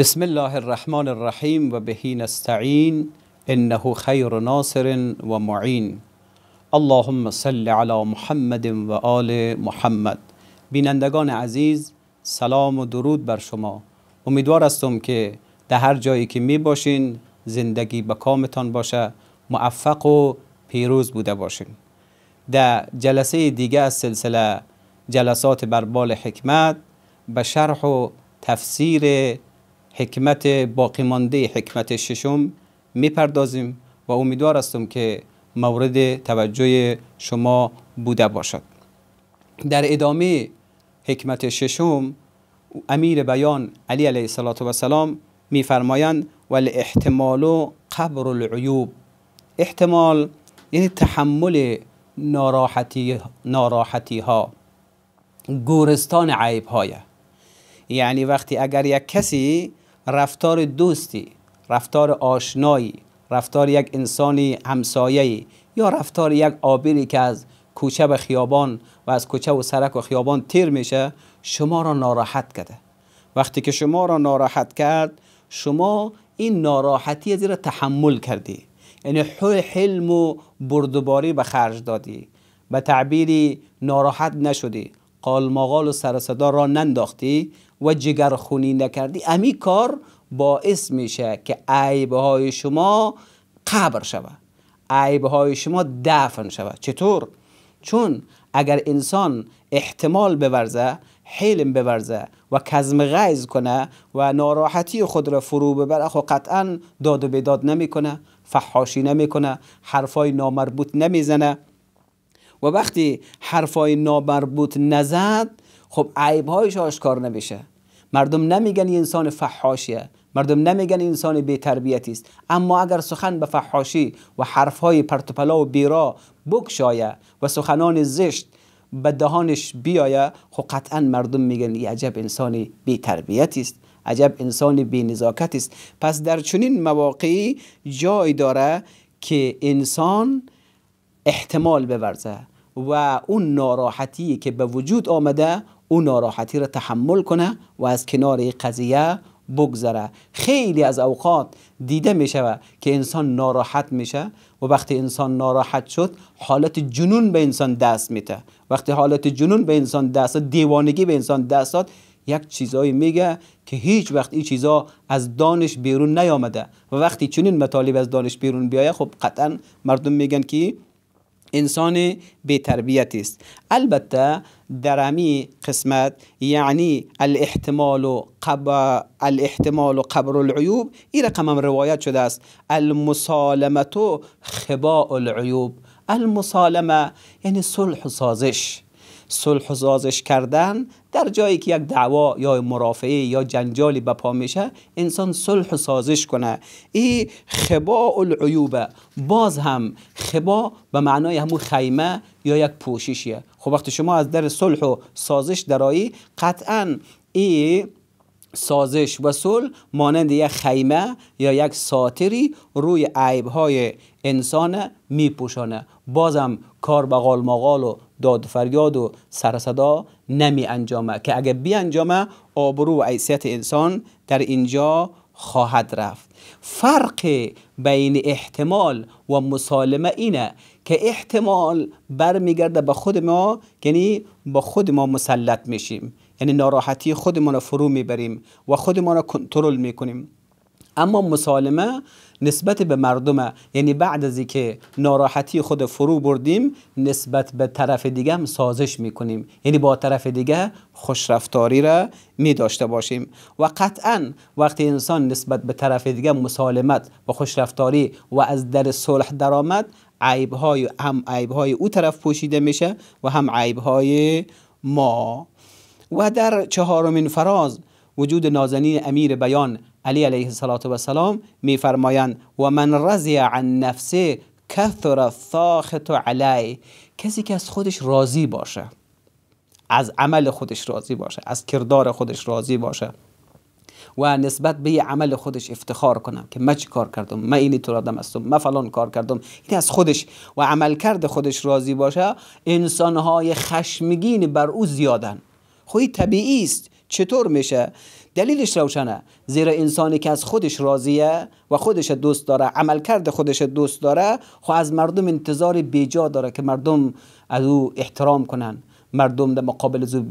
بسم الله الرحمن الرحیم و بهی نستعین انه خیر ناصر و معین اللهم صل علی محمد و آل محمد بینندگان عزیز سلام و درود بر شما امیدوار هستم که در هر جایی که می باشین زندگی به کامتان باشه موفق و پیروز بوده باشین در جلسه دیگه از سلسله جلسات بربال حکمت به شرح و تفسیر حکمت باقیمانده حکمت ششم میپردازیم و امیدوار هستم که مورد توجه شما بوده باشد در ادامه حکمت ششم امیر بیان علی علیه السلام میفرمایند ول احتمال قبر العیوب احتمال یعنی تحمل ناراحتی, ناراحتی ها گورستان عیب های یعنی وقتی اگر یک کسی رفتار دوستی رفتار آشنایی رفتار یک انسانی همسایه یا رفتار یک آبیری که از کوچه به خیابان و از کوچه و سرک و خیابان تیر میشه شما را ناراحت کرده وقتی که شما را ناراحت کرد شما این ناراحتی از را تحمل کردی یعنی حلم و بردباری به خرج دادی به تعبیری ناراحت نشدی قالماغال و سرصدا را ننداختی و جگر نکردی امی کار باعث میشه که عیبه های شما قبر شود عیبه های شما دفن شود چطور؟ چون اگر انسان احتمال بورزه حلم بورزه و کزم غیز کنه و ناراحتی خود را فرو ببره خب قطعا داد و بیداد نمیکنه فحاشی نمیکنه حرفای نامربوط نمیزنه و وقتی حرفای نابربوط نزد خب عیبهایش آشکار نمیشه مردم نمیگن این انسان فحاشیه مردم نمیگن انسان بی است اما اگر سخن به فحاشی و حرفهای پرتپلا و بیرا بکشایه و سخنان زشت به دهانش بیایه خب قطعا مردم میگن این عجب انسان بی است عجب انسان بی است پس در چنین مواقعی جای داره که انسان احتمال بورزه و اون ناراحتی که به وجود آمده اون ناراحتی را تحمل کنه و از کنار قضیه بگذره خیلی از اوقات دیده می شود که انسان ناراحت میشه و وقتی انسان ناراحت شد حالت جنون به انسان دست میده وقتی حالت جنون به انسان دست دیوانگی به انسان دست داد یک چیزایی میگه که هیچ وقت این چیزا از دانش بیرون نیامده و وقتی چنین مطالب از دانش بیرون بیایه خب قطعا مردم میگن که انسان به تربیت است البته درمی قسمت یعنی الاحتمال و قبر الاحتمال و قبر العیوب این رقم هم روایت شده است المسالمت و خباء العیوب المسالمه یعنی صلح و سازش صلح و سازش کردن در جایی که یک دعوا یا مرافعه یا جنجالی پا میشه انسان صلح و سازش کنه این خبا العیوبه باز هم خبا به معنای همون خیمه یا یک پوششیه خب وقتی شما از در صلح و سازش درایی قطعا این سازش و صلح مانند یک خیمه یا یک ساتری روی های انسان میپوشانه بازم کار به مغال و داد فریاد و سرصدا نمی انجامه که اگر بی انجامه آبرو و عیسیت انسان در اینجا خواهد رفت فرق بین احتمال و مسالمه اینه که احتمال برمیگرده به خود ما یعنی به خود ما مسلط میشیم یعنی ناراحتی خودمان رو فرو میبریم و خودمان را کنترل میکنیم اما مسالمه نسبت به مردم یعنی بعد از که ناراحتی خود فرو بردیم نسبت به طرف دیگه هم سازش میکنیم یعنی با طرف دیگه خوشرفتاری را می داشته باشیم و قطعا وقتی انسان نسبت به طرف دیگه مسالمت و خوشرفتاری و از در صلح درآمد عیب های هم عیب های او طرف پوشیده میشه و هم عیب های ما و در چهارمین فراز وجود نازنین امیر بیان علی علیه السلام میفرمایند و من رضی عن نفسه کثر ساخت علی کسی که از خودش راضی باشه از عمل خودش راضی باشه از کردار خودش راضی باشه و نسبت به عمل خودش افتخار کنم که من چی کار کردم من اینی تو رادم هستم من فلان کار کردم این یعنی از خودش و عمل کرده خودش راضی باشه انسانهای خشمگین بر او زیادن خوی طبیعی است چطور میشه دلیلش روشنه زیرا انسانی که از خودش راضیه و خودش دوست داره عملکرد خودش دوست داره خو خب از مردم انتظار بیجا داره که مردم از او احترام کنن مردم در مقابل او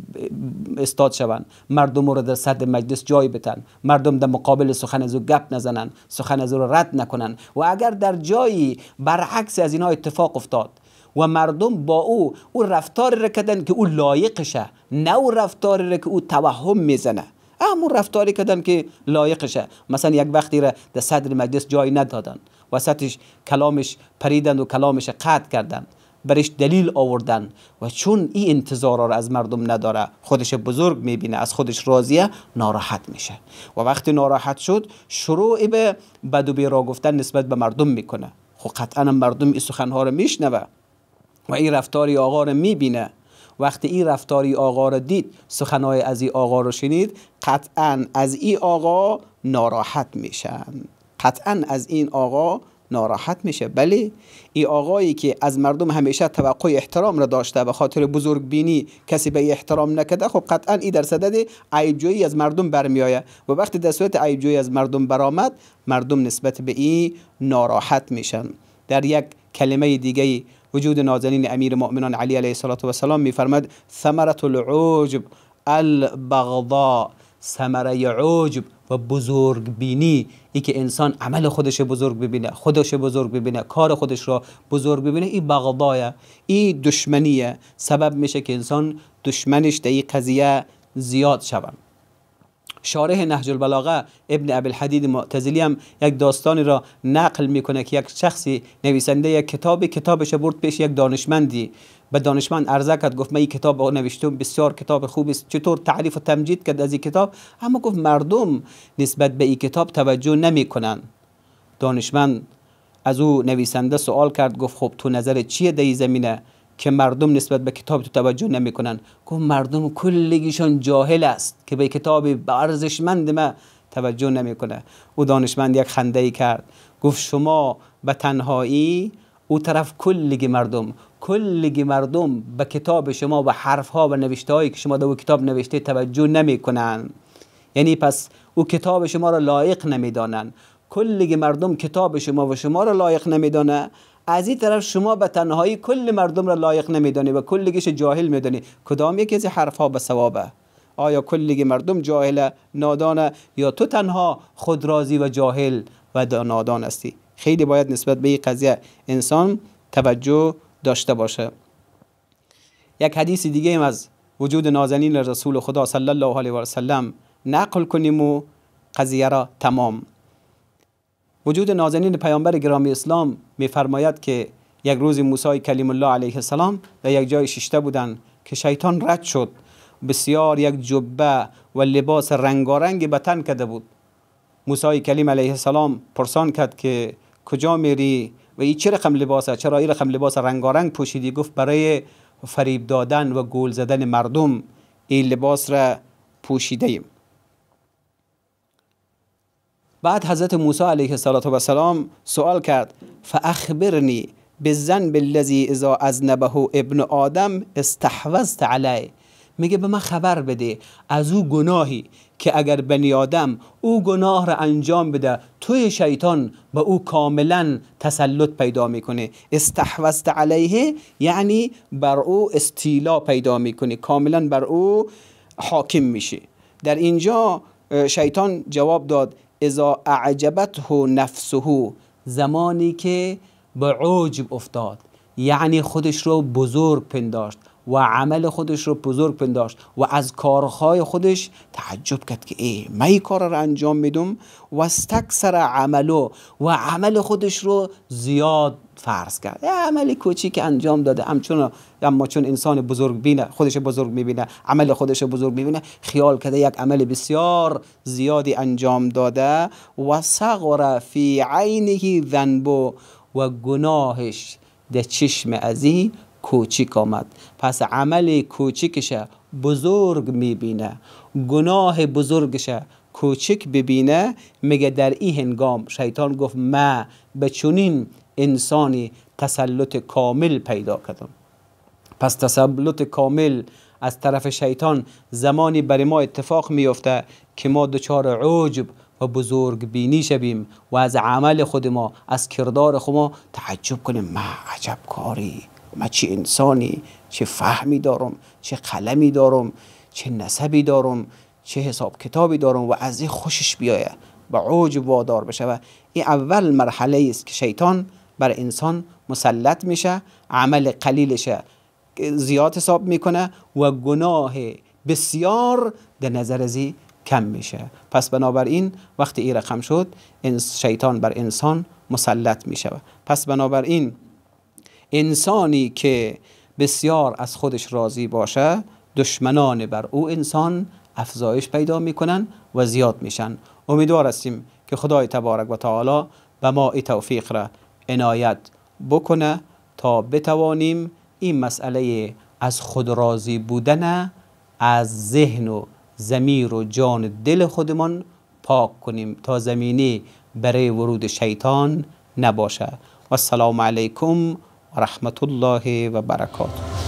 استاد شوند مردم رو در صد مجلس جای بتن مردم در مقابل سخن از او گپ نزنن سخن از او رد نکنن و اگر در جایی برعکس از اینا اتفاق افتاد و مردم با او او رفتار را کردن که او لایقشه نه او رفتاری را که او توهم میزنه اما رفتاری کردن که لایقشه مثلا یک وقتی را در صدر مجلس جای ندادن وسطش کلامش پریدند و کلامش قطع کردند برش دلیل آوردن و چون این انتظار را از مردم نداره خودش بزرگ میبینه از خودش راضیه ناراحت میشه و وقتی ناراحت شد شروع به بد و بیرا گفتن نسبت به مردم میکنه خب قطعا مردم این سخنها رو میشنوه و این رفتاری آقا رو میبینه وقتی این رفتاری آقا را دید سخنهای از این آقا رو شنید قطعا از این آقا ناراحت میشن قطعا از این آقا ناراحت میشه بله این آقایی که از مردم همیشه توقع احترام را داشته به خاطر بزرگ بینی کسی به احترام نکده خب قطعا ای در صدد عیبجویی از مردم آید و وقتی در صورت عیبجویی از مردم برآمد مردم نسبت به این ناراحت میشن در یک کلمه دیگه وجود نازنین امیر مؤمنان علی علیه السلام فرمد ثمرت العجب البغضا ثمره عجب و بزرگ بینی ای که انسان عمل خودش بزرگ ببینه خودش بزرگ ببینه کار خودش را بزرگ ببینه این بغضایه این دشمنیه سبب میشه که انسان دشمنش در این قضیه زیاد شود شارح نهج البلاغه ابن ابی الحدید معتزلی هم یک داستانی را نقل میکنه که یک شخصی نویسنده یک کتابی کتابش برد پیش یک دانشمندی به دانشمند عرضه کرد گفت من این کتاب نوشتم بسیار کتاب خوبی است چطور تعریف و تمجید کرد از این کتاب اما گفت مردم نسبت به این کتاب توجه نمی کنند دانشمند از او نویسنده سوال کرد گفت خب تو نظر چیه در زمینه که مردم نسبت به کتاب تو توجه نمیکنن گفت مردم کلگیشون جاهل است که به کتاب ارزشمند ما توجه نمیکنه او دانشمند یک خنده ای کرد گفت شما به تنهایی او طرف کلگی مردم کلگی مردم به کتاب شما و حرف ها و نوشته هایی که شما در کتاب نوشته توجه نمیکنن یعنی پس او کتاب شما را لایق نمیدانند کلگی مردم کتاب شما و شما را لایق نمیدانه از این طرف شما به تنهایی کل مردم را لایق نمیدانی و کلگیش جاهل میدانی کدام یکی از حرفها به ثوابه آیا کلگی مردم جاهل نادانه یا تو تنها خود راضی و جاهل و نادان هستی خیلی باید نسبت به این قضیه انسان توجه داشته باشه یک حدیث دیگه ایم از وجود نازنین رسول خدا صلی الله علیه و سلم نقل کنیم و قضیه را تمام وجود نازنین پیامبر گرامی اسلام میفرماید که یک روز موسی کلیم الله علیه السلام در یک جای ششته بودند که شیطان رد شد بسیار یک جبه و لباس رنگارنگ به تن کرده بود موسی کلیم علیه السلام پرسان کرد که کجا میری و این چه رقم لباسه چرا این رقم لباس رنگارنگ پوشیدی گفت برای فریب دادن و گول زدن مردم این لباس را پوشیده ایم بعد حضرت موسی علیه سلام سوال کرد فاخبرنی به زن بالذی اذا از نبه ابن آدم استحوزت علی میگه به من خبر بده از او گناهی که اگر بنی آدم او گناه را انجام بده توی شیطان به او کاملا تسلط پیدا میکنه استحوزت علیه یعنی بر او استیلا پیدا میکنه کاملا بر او حاکم میشه در اینجا شیطان جواب داد اذا اعجبته نفسه زمانی که به عجب افتاد یعنی خودش رو بزرگ پنداشت و عمل خودش رو بزرگ پنداشت و از کارهای خودش تعجب کرد که ای من کار رو انجام میدم و استکسر عملو و عمل خودش رو زیاد فرض کرد یه عمل که انجام داده چون اما چون انسان بزرگ بینه خودش بزرگ میبینه عمل خودش بزرگ میبینه خیال کرده یک عمل بسیار زیادی انجام داده و صغر فی عینه ذنبو و گناهش ده چشم ازی کوچیک آمد پس عمل کوچیکش بزرگ میبینه گناه بزرگش کوچک ببینه میگه در این هنگام شیطان گفت ما به چنین انسانی تسلط کامل پیدا کردم پس تسلط کامل از طرف شیطان زمانی بر ما اتفاق میفته که ما دچار عجب و بزرگ بینی شویم و از عمل خود ما از کردار خود ما تعجب کنیم ما عجب کاری من چه انسانی چه فهمی دارم چه قلمی دارم چه نسبی دارم چه حساب کتابی دارم و از این خوشش بیایه به عوج وادار بشه این اول مرحله است که شیطان بر انسان مسلط میشه عمل قلیلشه زیاد حساب میکنه و گناه بسیار در نظر زی کم میشه پس بنابراین وقتی این رقم شد شیطان بر انسان مسلط میشه پس بنابراین انسانی که بسیار از خودش راضی باشه دشمنان بر او انسان افزایش پیدا میکنن و زیاد میشن امیدوار هستیم که خدای تبارک و تعالی به ما ای توفیق را عنایت بکنه تا بتوانیم این مسئله از خود راضی بودن از ذهن و زمیر و جان دل خودمان پاک کنیم تا زمینی برای ورود شیطان نباشه و السلام علیکم рахматуллоҳи ва баракотҳ